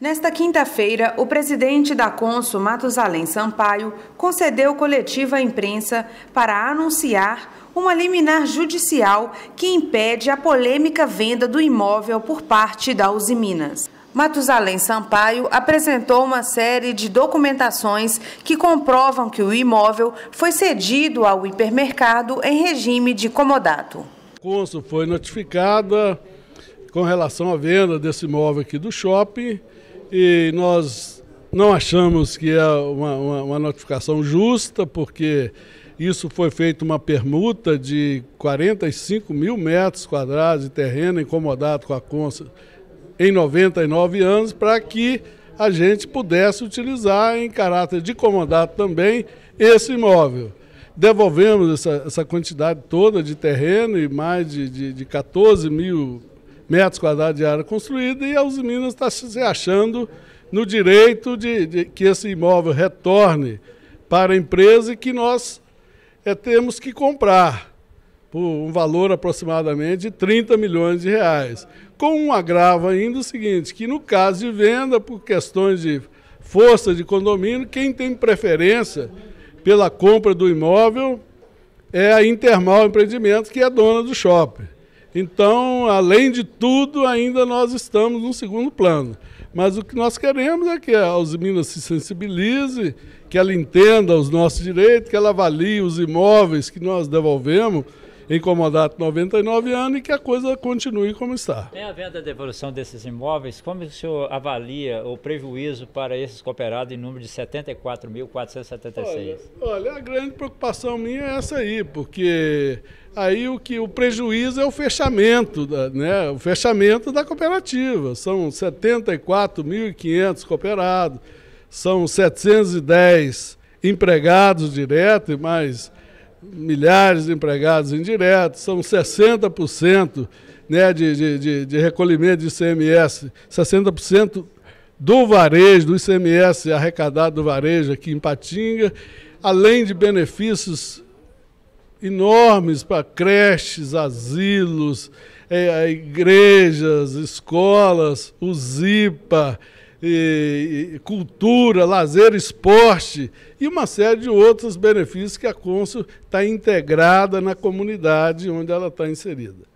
Nesta quinta-feira, o presidente da Consul, Matusalém Sampaio, concedeu coletiva à imprensa para anunciar uma liminar judicial que impede a polêmica venda do imóvel por parte da Uzi Minas. Matusalém Sampaio apresentou uma série de documentações que comprovam que o imóvel foi cedido ao hipermercado em regime de comodato. A Consul foi notificada com relação à venda desse imóvel aqui do shopping e nós não achamos que é uma, uma, uma notificação justa, porque isso foi feito uma permuta de 45 mil metros quadrados de terreno incomodado com a Consa em 99 anos, para que a gente pudesse utilizar em caráter de comodato também esse imóvel. Devolvemos essa, essa quantidade toda de terreno e mais de, de, de 14 mil metros quadrados de área construída e a Uzi Minas está se achando no direito de, de, que esse imóvel retorne para a empresa e que nós é, temos que comprar por um valor aproximadamente de 30 milhões de reais. Com um agravo ainda o seguinte, que no caso de venda, por questões de força de condomínio, quem tem preferência pela compra do imóvel é a Intermal Empreendimentos, que é dona do shopping. Então, além de tudo, ainda nós estamos no segundo plano. Mas o que nós queremos é que a Minas se sensibilize, que ela entenda os nossos direitos, que ela avalie os imóveis que nós devolvemos incomodato 99 anos e que a coisa continue como está. Tem a venda e devolução desses imóveis, como o senhor avalia o prejuízo para esses cooperados em número de 74.476? Olha, olha, a grande preocupação minha é essa aí, porque aí o que o prejuízo é o fechamento, da, né, o fechamento da cooperativa. São 74.500 cooperados, são 710 empregados diretos e mais milhares de empregados indiretos, são 60% né, de, de, de, de recolhimento de ICMS, 60% do varejo, do ICMS arrecadado do varejo aqui em Patinga, além de benefícios enormes para creches, asilos, é, igrejas, escolas, o ZIPA, e, e, cultura, lazer, esporte e uma série de outros benefícios que a Consul está integrada na comunidade onde ela está inserida.